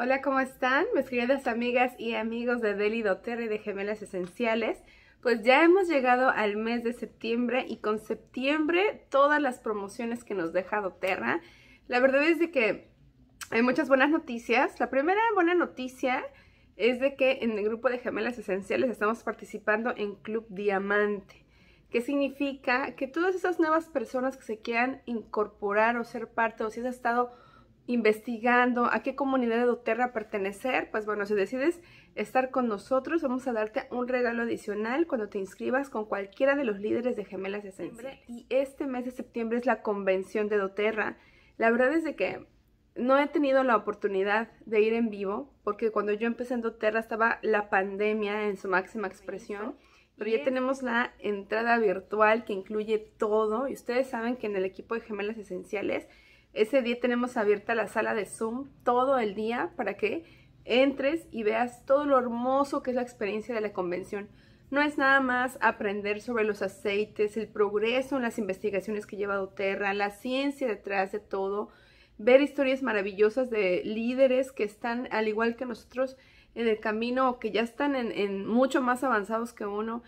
Hola, ¿cómo están? Mis queridas amigas y amigos de Deli Doterra y de Gemelas Esenciales. Pues ya hemos llegado al mes de septiembre y con septiembre todas las promociones que nos deja Doterra. La verdad es de que hay muchas buenas noticias. La primera buena noticia es de que en el grupo de Gemelas Esenciales estamos participando en Club Diamante, que significa que todas esas nuevas personas que se quieran incorporar o ser parte o si has estado investigando a qué comunidad de doTERRA pertenecer, pues bueno, si decides estar con nosotros, vamos a darte un regalo adicional cuando te inscribas con cualquiera de los líderes de Gemelas Esenciales. Y este mes de septiembre es la convención de doTERRA. La verdad es de que no he tenido la oportunidad de ir en vivo, porque cuando yo empecé en doTERRA estaba la pandemia en su máxima expresión. Pero ya tenemos la entrada virtual que incluye todo y ustedes saben que en el equipo de Gemelas Esenciales ese día tenemos abierta la sala de Zoom todo el día para que entres y veas todo lo hermoso que es la experiencia de la convención. No es nada más aprender sobre los aceites, el progreso en las investigaciones que lleva Doterra, la ciencia detrás de todo, ver historias maravillosas de líderes que están al igual que nosotros en el camino o que ya están en mucho más avanzados que uno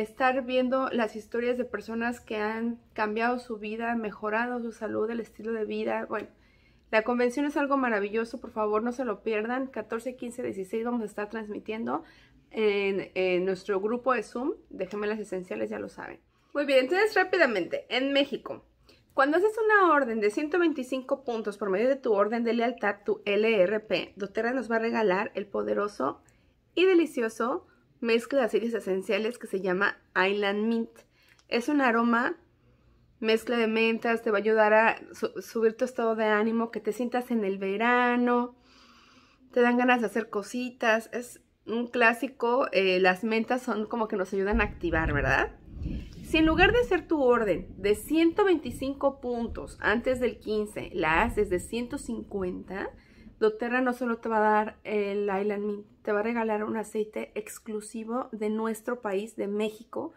estar viendo las historias de personas que han cambiado su vida, mejorado su salud, el estilo de vida. Bueno, la convención es algo maravilloso, por favor no se lo pierdan. 14, 15, 16 vamos a estar transmitiendo en, nuestro grupo de Zoom. Déjenme las esenciales, ya lo saben. Muy bien, entonces rápidamente, en México. Cuando haces una orden de 125 puntos por medio de tu orden de lealtad, tu LRP, doTERRA nos va a regalar el poderoso y delicioso mezcla de aceites esenciales que se llama Island Mint. Es un aroma mezcla de mentas, te va a ayudar a subir tu estado de ánimo, que te sientas en el verano, te dan ganas de hacer cositas, es un clásico, eh, las mentas son como que nos ayudan a activar, ¿verdad? Si en lugar de hacer tu orden de 125 puntos antes del 15, la haces de 150, doTERRA no solo te va a dar el Island Mint, te va a regalar un aceite exclusivo de nuestro país, de México,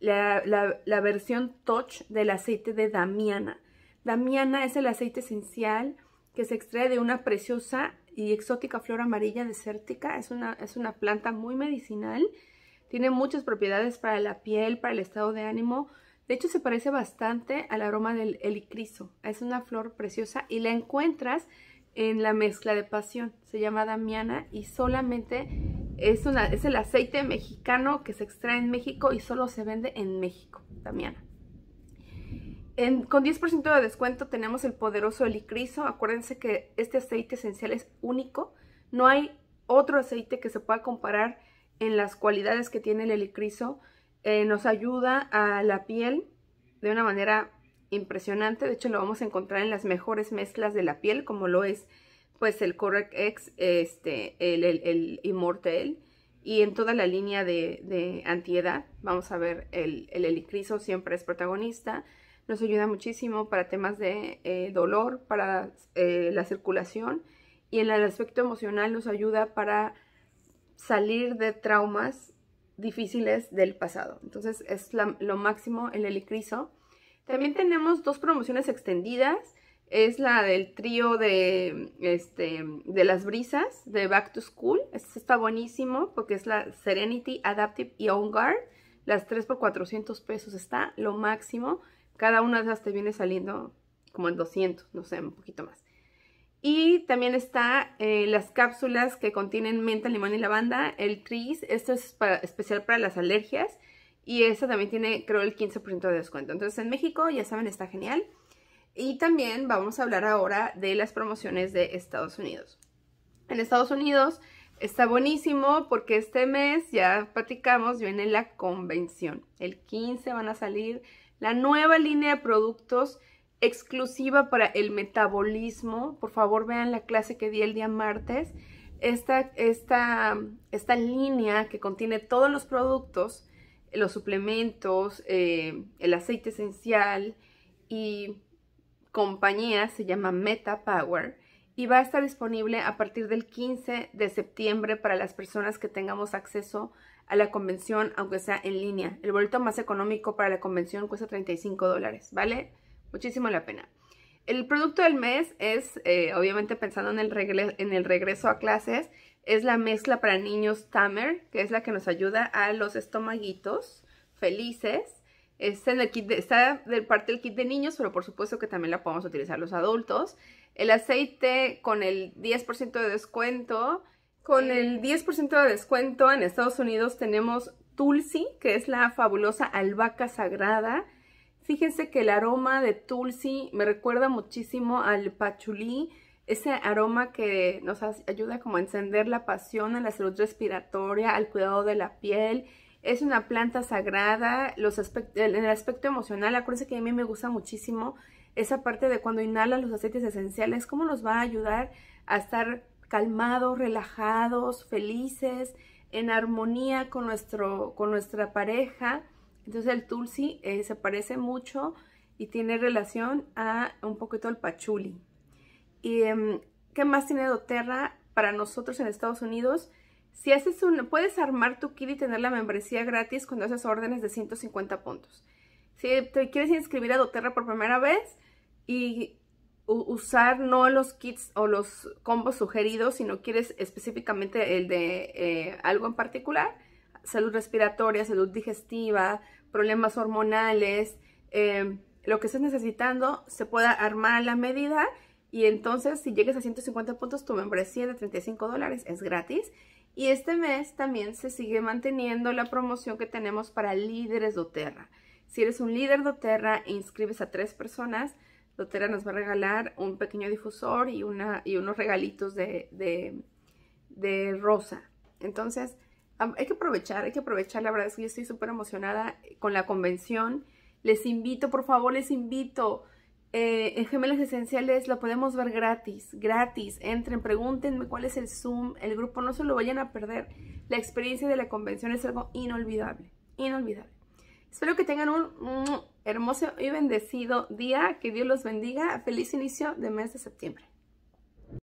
la, versión Touch del aceite de Damiana. Damiana es el aceite esencial que se extrae de una preciosa y exótica flor amarilla desértica. Es una, es una planta muy medicinal. Tiene muchas propiedades para la piel, para el estado de ánimo. De hecho, se parece bastante al aroma del helicriso. Es una flor preciosa y la encuentras en la mezcla de pasión. Se llama Damiana y solamente es, es el aceite mexicano que se extrae en México y solo se vende en México, Damiana. En, con 10% de descuento tenemos el poderoso helicriso Acuérdense que este aceite esencial es único. No hay otro aceite que se pueda comparar en las cualidades que tiene el helicriso eh, nos ayuda a la piel de una manera impresionante, de hecho lo vamos a encontrar en las mejores mezclas de la piel, como lo es pues el Correct X, este, el, el, Immortal, y en toda la línea de, de antiedad, vamos a ver, el, el helicriso siempre es protagonista, nos ayuda muchísimo para temas de eh, dolor, para eh, la circulación, y en el aspecto emocional nos ayuda para salir de traumas difíciles del pasado. Entonces es lo máximo el helicriso. También tenemos dos promociones extendidas. Es la del trío de, este, de las brisas de Back to School. Este está buenísimo porque es la Serenity, Adaptive y On Guard. Las tres por 400 pesos está lo máximo. Cada una de las te viene saliendo como en 200, no sé, un poquito más. Y también está eh, las cápsulas que contienen menta, limón y lavanda, el tris, esto es especial para las alergias. Y esta también tiene, creo, el 15% de descuento. Entonces, en México, ya saben, está genial. Y también vamos a hablar ahora de las promociones de Estados Unidos. En Estados Unidos está buenísimo porque este mes, ya platicamos, viene la convención. El 15 van a salir la nueva línea de productos exclusiva para el metabolismo. Por favor, vean la clase que di el día martes. Esta, esta, esta línea que contiene todos los productos los suplementos, eh, el aceite esencial y compañía, se llama Meta Power y va a estar disponible a partir del 15 de septiembre para las personas que tengamos acceso a la convención, aunque sea en línea. El boleto más económico para la convención cuesta 35 dólares, ¿vale? Muchísimo la pena. El producto del mes es, eh, obviamente pensando en el, en el regreso a clases, es la mezcla para niños Tamer, que es la que nos ayuda a los estomaguitos felices. en el kit está de parte del kit de niños, pero por supuesto que también la podemos utilizar los adultos. El aceite con el 10% de descuento. Con el 10% de descuento en Estados Unidos tenemos Tulsi, que es la fabulosa albahaca sagrada Fíjense que el aroma de Tulsi me recuerda muchísimo al pachulí, ese aroma que nos ayuda como a encender la pasión a la salud respiratoria, al cuidado de la piel. Es una planta sagrada, en el aspecto emocional, acuérdense que a mí me gusta muchísimo esa parte de cuando inhala los aceites esenciales, cómo nos va a ayudar a estar calmados, relajados, felices, en armonía con, nuestro, con nuestra pareja. Entonces el tulsi eh, se parece mucho y tiene relación a un poquito el pachuli. ¿Y em, qué más tiene doTERRA para nosotros en Estados Unidos? Si haces un, puedes armar tu kit y tener la membresía gratis cuando haces órdenes de 150 puntos. Si te quieres inscribir a doTERRA por primera vez y usar no los kits o los combos sugeridos, sino quieres específicamente el de eh, algo en particular, salud respiratoria, salud digestiva, problemas hormonales, em, lo que estés necesitando, se pueda armar la medida y entonces si llegues a 150 puntos tu membresía de 35 dólares es gratis. Y este mes también se sigue manteniendo la promoción que tenemos para líderes doTERRA. Si eres un líder doTERRA e inscribes a tres personas, doTERRA nos va a regalar un pequeño difusor y, una, y unos regalitos de rosa. Entonces, hay que aprovechar, hay que aprovechar. La verdad es que yo estoy súper emocionada con la convención. Les invito, por favor, les invito. Eh, en Gemelas Esenciales la podemos ver gratis, gratis. Entren, pregúntenme cuál es el Zoom, el grupo, no se lo vayan a perder. La experiencia de la convención es algo inolvidable, inolvidable. Espero que tengan un hermoso y bendecido día, que Dios los bendiga. Feliz inicio de mes de septiembre.